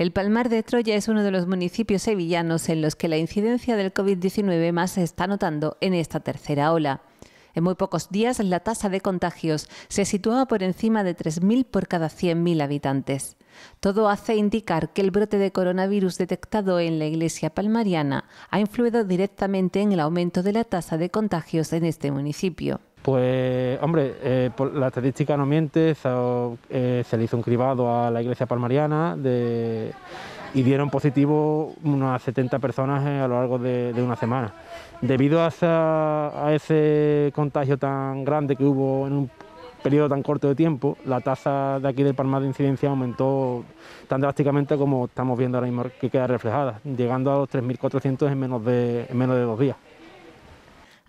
El Palmar de Troya es uno de los municipios sevillanos en los que la incidencia del COVID-19 más se está notando en esta tercera ola. En muy pocos días, la tasa de contagios se situaba por encima de 3.000 por cada 100.000 habitantes. Todo hace indicar que el brote de coronavirus detectado en la iglesia palmariana ha influido directamente en el aumento de la tasa de contagios en este municipio. Pues, hombre, eh, la estadística no miente, eh, se le hizo un cribado a la iglesia palmariana y dieron positivo unas 70 personas eh, a lo largo de, una semana. Debido a, ese contagio tan grande que hubo en un periodo tan corto de tiempo, la tasa de aquí del Palmar de incidencia aumentó tan drásticamente como estamos viendo ahora mismo que queda reflejada, llegando a los 3.400 en menos de dos días.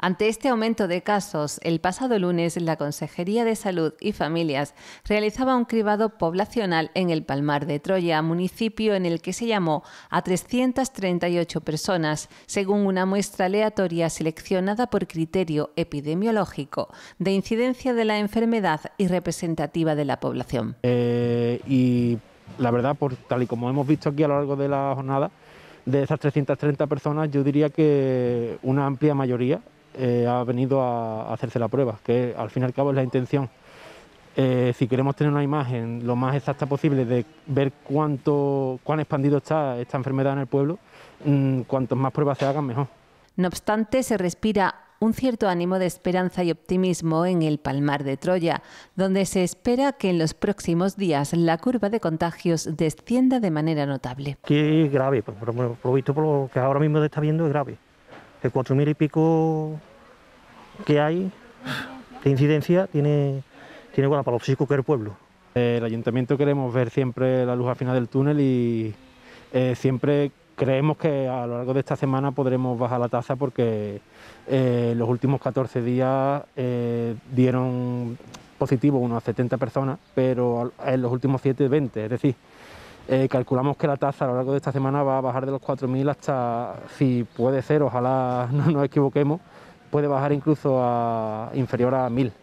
Ante este aumento de casos, el pasado lunes la Consejería de Salud y Familias realizaba un cribado poblacional en el Palmar de Troya, municipio en el que se llamó a 338 personas, según una muestra aleatoria seleccionada por criterio epidemiológico de incidencia de la enfermedad y representativa de la población. Eh, y la verdad, por tal y como hemos visto aquí a lo largo de la jornada, de esas 330 personas, yo diría que una amplia mayoría eh, ha venido a, hacerse la prueba, que al fin y al cabo es la intención. Eh, si queremos tener una imagen lo más exacta posible de ver cuánto, cuán expandido está esta enfermedad en el pueblo, mmm, cuantas más pruebas se hagan, mejor. No obstante, se respira un cierto ánimo de esperanza y optimismo en el Palmar de Troya, donde se espera que en los próximos días la curva de contagios descienda de manera notable. Qué grave, por, lo visto por lo que ahora mismo está viendo es grave. El 4.000 y pico que hay de incidencia, tiene, tiene bueno, para los psicos que el pueblo. El ayuntamiento queremos ver siempre la luz al final del túnel y eh, siempre creemos que a lo largo de esta semana podremos bajar la tasa porque eh, los últimos 14 días eh, dieron positivo unas 70 personas, pero en los últimos 7, 20. Es decir, eh, calculamos que la tasa a lo largo de esta semana va a bajar de los 4.000 hasta, si puede ser, ojalá no nos equivoquemos, puede bajar incluso a inferior a 1.000.